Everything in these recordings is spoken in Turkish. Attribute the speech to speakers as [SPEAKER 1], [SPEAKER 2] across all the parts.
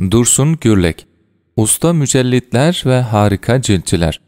[SPEAKER 1] Dursun Gürlek Usta mücellitler ve harika ciltçiler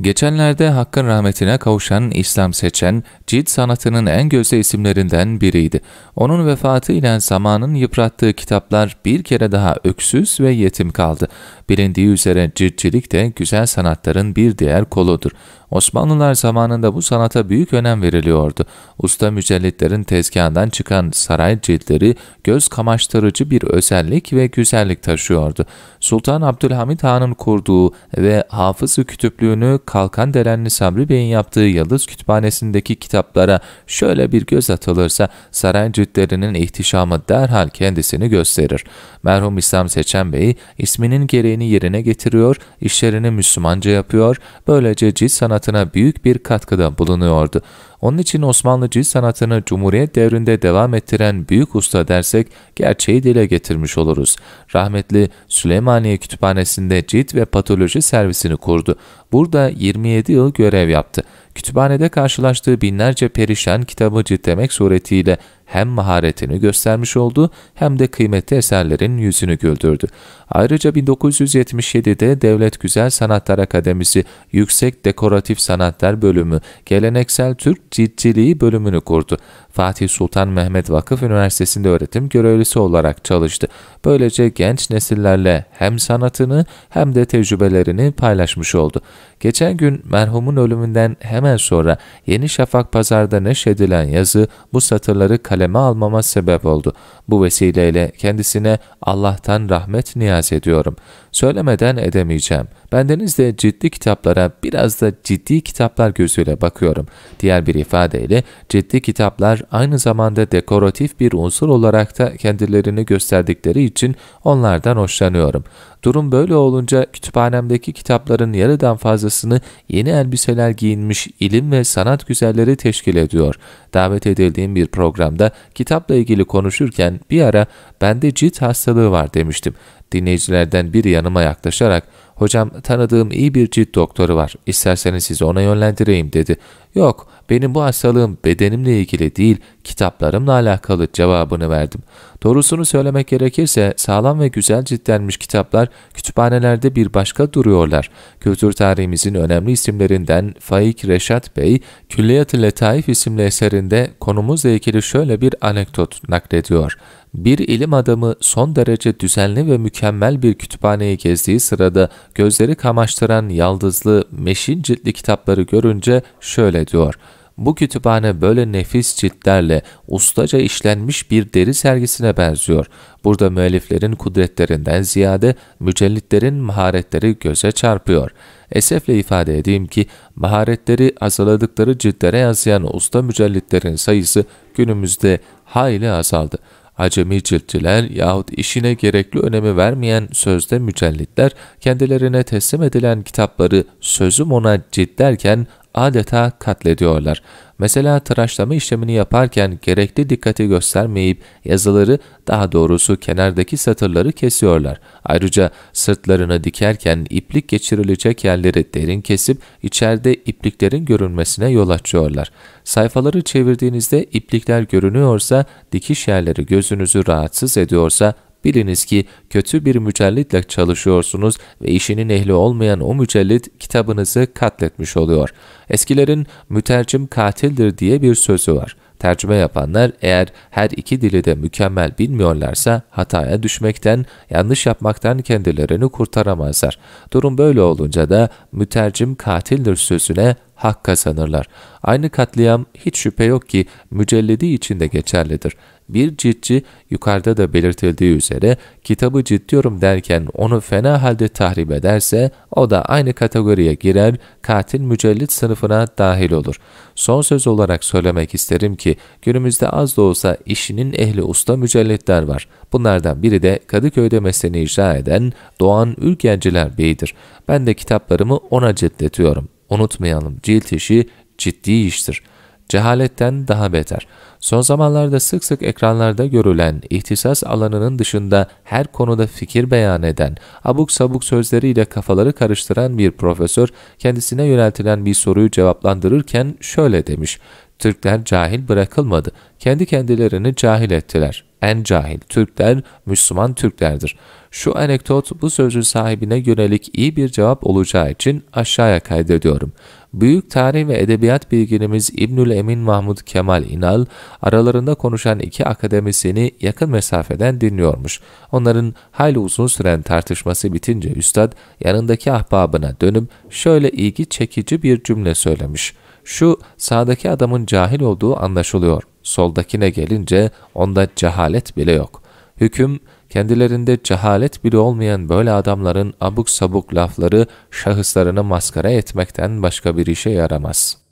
[SPEAKER 1] Geçenlerde Hakk'ın rahmetine kavuşan İslam Seçen, cilt sanatının en gözde isimlerinden biriydi. Onun vefatı ile zamanın yıprattığı kitaplar bir kere daha öksüz ve yetim kaldı. Bilindiği üzere ciltçilik de güzel sanatların bir diğer koludur. Osmanlılar zamanında bu sanata büyük önem veriliyordu. Usta mücellitlerin tezgahından çıkan saray ciltleri göz kamaştırıcı bir özellik ve güzellik taşıyordu. Sultan Abdülhamit Han'ın kurduğu ve hafız kütüplüğünü Kalkan Derenli Sabri Bey'in yaptığı Yıldız Kütüphanesi'ndeki kitaplara şöyle bir göz atılırsa saray ciltlerinin ihtişamı derhal kendisini gösterir. Merhum İslam Seçen Bey isminin gereğini görevlerini yerine getiriyor, işlerini Müslümanca yapıyor, böylece cilt sanatına büyük bir katkıda bulunuyordu. Onun için Osmanlı cilt sanatını Cumhuriyet devrinde devam ettiren büyük usta dersek gerçeği dile getirmiş oluruz. Rahmetli Süleymaniye Kütüphanesi'nde cilt ve patoloji servisini kurdu. Burada 27 yıl görev yaptı. Kütüphanede karşılaştığı binlerce perişan kitabı ciltlemek suretiyle hem maharetini göstermiş oldu hem de kıymetli eserlerin yüzünü güldürdü. Ayrıca 1977'de Devlet Güzel Sanatlar Akademisi Yüksek Dekoratif Sanatlar Bölümü Geleneksel Türk Ciltçiliği bölümünü kurdu. Fatih Sultan Mehmet Vakıf Üniversitesi'nde öğretim görevlisi olarak çalıştı. Böylece genç nesillerle hem sanatını hem de tecrübelerini paylaşmış oldu. Geçen gün merhumun ölümünden hemen sonra Yeni Şafak Pazar'da neşedilen yazı bu satırları kalem kaleme almama sebep oldu. Bu vesileyle kendisine Allah'tan rahmet niyaz ediyorum. Söylemeden edemeyeceğim. Bendeniz de ciddi kitaplara biraz da ciddi kitaplar gözüyle bakıyorum. Diğer bir ifadeyle ciddi kitaplar aynı zamanda dekoratif bir unsur olarak da kendilerini gösterdikleri için onlardan hoşlanıyorum. Durum böyle olunca kütüphanemdeki kitapların yarıdan fazlasını yeni elbiseler giyinmiş ilim ve sanat güzelleri teşkil ediyor. Davet edildiğim bir programda kitapla ilgili konuşurken bir ara bende cilt hastalığı var demiştim. Dinleyicilerden biri yanıma yaklaşarak ''Hocam tanıdığım iyi bir cilt doktoru var. İsterseniz sizi ona yönlendireyim.'' dedi. ''Yok, benim bu hastalığım bedenimle ilgili değil, kitaplarımla alakalı.'' cevabını verdim. Doğrusunu söylemek gerekirse sağlam ve güzel ciltlenmiş kitaplar kütüphanelerde bir başka duruyorlar. Kültür tarihimizin önemli isimlerinden Faik Reşat Bey, Külliyat-ı Letaif isimli eserinde konumuzla ilgili şöyle bir anekdot naklediyor bir ilim adamı son derece düzenli ve mükemmel bir kütüphaneyi gezdiği sırada gözleri kamaştıran yaldızlı meşin ciltli kitapları görünce şöyle diyor. Bu kütüphane böyle nefis ciltlerle ustaca işlenmiş bir deri sergisine benziyor. Burada müelliflerin kudretlerinden ziyade mücellitlerin maharetleri göze çarpıyor. Esefle ifade edeyim ki maharetleri azaladıkları ciltlere yansıyan usta mücellitlerin sayısı günümüzde hayli azaldı.'' Acemi ciltçiler yahut işine gerekli önemi vermeyen sözde mücellitler kendilerine teslim edilen kitapları sözüm ona cilt derken adeta katlediyorlar. Mesela tıraşlama işlemini yaparken gerekli dikkati göstermeyip yazıları daha doğrusu kenardaki satırları kesiyorlar. Ayrıca sırtlarını dikerken iplik geçirilecek yerleri derin kesip içeride ipliklerin görünmesine yol açıyorlar. Sayfaları çevirdiğinizde iplikler görünüyorsa, dikiş yerleri gözünüzü rahatsız ediyorsa Biliniz ki kötü bir mücellitle çalışıyorsunuz ve işinin ehli olmayan o mücellit kitabınızı katletmiş oluyor. Eskilerin mütercim katildir diye bir sözü var. Tercüme yapanlar eğer her iki dili de mükemmel bilmiyorlarsa hataya düşmekten, yanlış yapmaktan kendilerini kurtaramazlar. Durum böyle olunca da mütercim katildir sözüne hak kazanırlar. Aynı katliam hiç şüphe yok ki mücellidi için de geçerlidir. Bir ciddi yukarıda da belirtildiği üzere kitabı ciddiyorum derken onu fena halde tahrip ederse o da aynı kategoriye girer katil mücellit sınıfına dahil olur. Son söz olarak söylemek isterim ki günümüzde az da olsa işinin ehli usta mücellitler var. Bunlardan biri de Kadıköy'de mesleğini icra eden Doğan Ülgenciler Bey'dir. Ben de kitaplarımı ona ciltletiyorum. Unutmayalım cilt işi ciddi iştir. Cehaletten daha beter. Son zamanlarda sık sık ekranlarda görülen, ihtisas alanının dışında her konuda fikir beyan eden, abuk sabuk sözleriyle kafaları karıştıran bir profesör kendisine yöneltilen bir soruyu cevaplandırırken şöyle demiş. Türkler cahil bırakılmadı, kendi kendilerini cahil ettiler en cahil Türkler Müslüman Türklerdir. Şu anekdot bu sözün sahibine yönelik iyi bir cevap olacağı için aşağıya kaydediyorum. Büyük tarih ve edebiyat bilginimiz İbnül Emin Mahmud Kemal İnal, aralarında konuşan iki akademisyeni yakın mesafeden dinliyormuş. Onların hayli uzun süren tartışması bitince üstad yanındaki ahbabına dönüp şöyle ilgi çekici bir cümle söylemiş. Şu sağdaki adamın cahil olduğu anlaşılıyor. Soldakine gelince onda cehalet bile yok. Hüküm kendilerinde cehalet bile olmayan böyle adamların abuk sabuk lafları şahıslarını maskara etmekten başka bir işe yaramaz.''